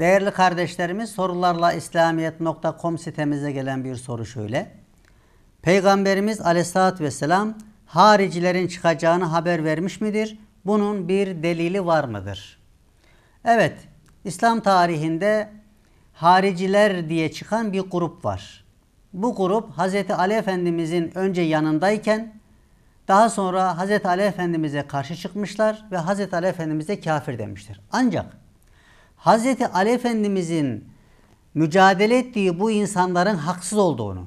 Değerli kardeşlerimiz sorularla İslamiyet.com sitemize gelen bir soru şöyle. Peygamberimiz aleyhissalatü vesselam haricilerin çıkacağını haber vermiş midir? Bunun bir delili var mıdır? Evet, İslam tarihinde hariciler diye çıkan bir grup var. Bu grup Hz. Ali Efendimizin önce yanındayken daha sonra Hz. Ali Efendimiz'e karşı çıkmışlar ve Hz. Ali Efendimiz'e kafir demiştir. Ancak Hazreti Ali Efendimizin mücadele ettiği bu insanların haksız olduğunu,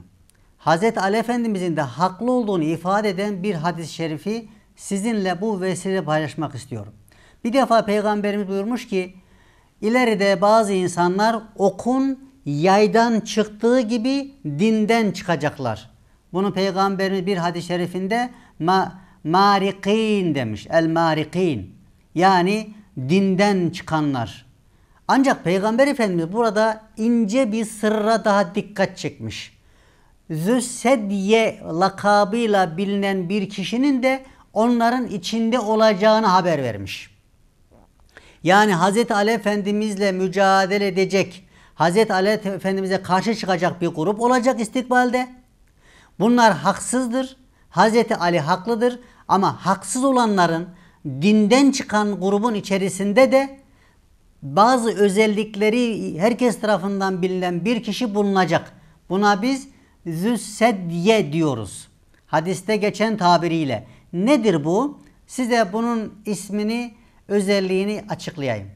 Hazreti Ali Efendimizin de haklı olduğunu ifade eden bir hadis-i şerifi sizinle bu vesile paylaşmak istiyorum. Bir defa Peygamberimiz buyurmuş ki, ileride bazı insanlar okun yaydan çıktığı gibi dinden çıkacaklar. Bunu Peygamberimiz bir hadis-i şerifinde ma marikin demiş. El marikin. Yani dinden çıkanlar. Ancak Peygamber Efendimiz burada ince bir sırra daha dikkat çekmiş. Züsedye lakabıyla bilinen bir kişinin de onların içinde olacağını haber vermiş. Yani Hz. Ali Efendimizle mücadele edecek, Hz. Ali Efendimiz'e karşı çıkacak bir grup olacak istikbalde. Bunlar haksızdır. Hz. Ali haklıdır. Ama haksız olanların dinden çıkan grubun içerisinde de bazı özellikleri herkes tarafından bilinen bir kişi bulunacak. Buna biz züssedye diyoruz. Hadiste geçen tabiriyle. Nedir bu? Size bunun ismini, özelliğini açıklayayım.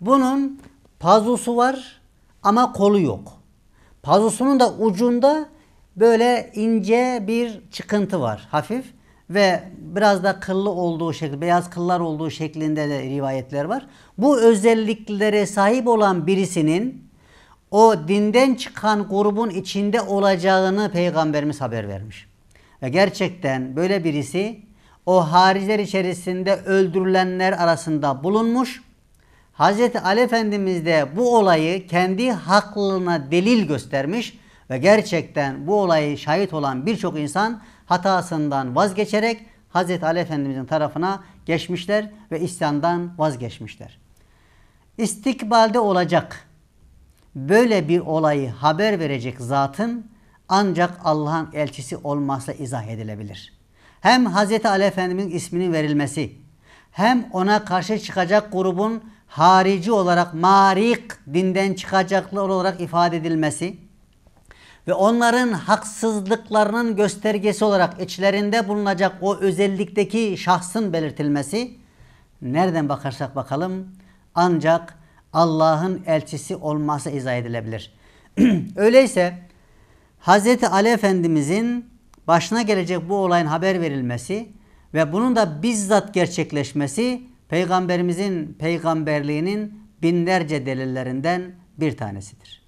Bunun pazusu var ama kolu yok. Pazusunun da ucunda böyle ince bir çıkıntı var, hafif ve biraz da kıllı olduğu şekilde beyaz kıllar olduğu şeklinde de rivayetler var. Bu özelliklere sahip olan birisinin o dinden çıkan grubun içinde olacağını Peygamberimiz haber vermiş. Ve gerçekten böyle birisi o hariciler içerisinde öldürülenler arasında bulunmuş. Hz. Ali Efendimiz de bu olayı kendi haklılığına delil göstermiş ve gerçekten bu olayı şahit olan birçok insan hatasından vazgeçerek Hazreti Ali Efendimizin tarafına geçmişler ve isyandan vazgeçmişler. İstikbalde olacak böyle bir olayı haber verecek zatın ancak Allah'ın elçisi olmazsa izah edilebilir. Hem Hz. Ali Efendimiz'in isminin verilmesi hem ona karşı çıkacak grubun harici olarak marik dinden çıkacaklar olarak ifade edilmesi ve onların haksızlıklarının göstergesi olarak içlerinde bulunacak o özellikteki şahsın belirtilmesi nereden bakarsak bakalım ancak Allah'ın elçisi olması izah edilebilir. Öyleyse Hz. Ali Efendimizin başına gelecek bu olayın haber verilmesi ve bunun da bizzat gerçekleşmesi Peygamberimizin peygamberliğinin binlerce delillerinden bir tanesidir.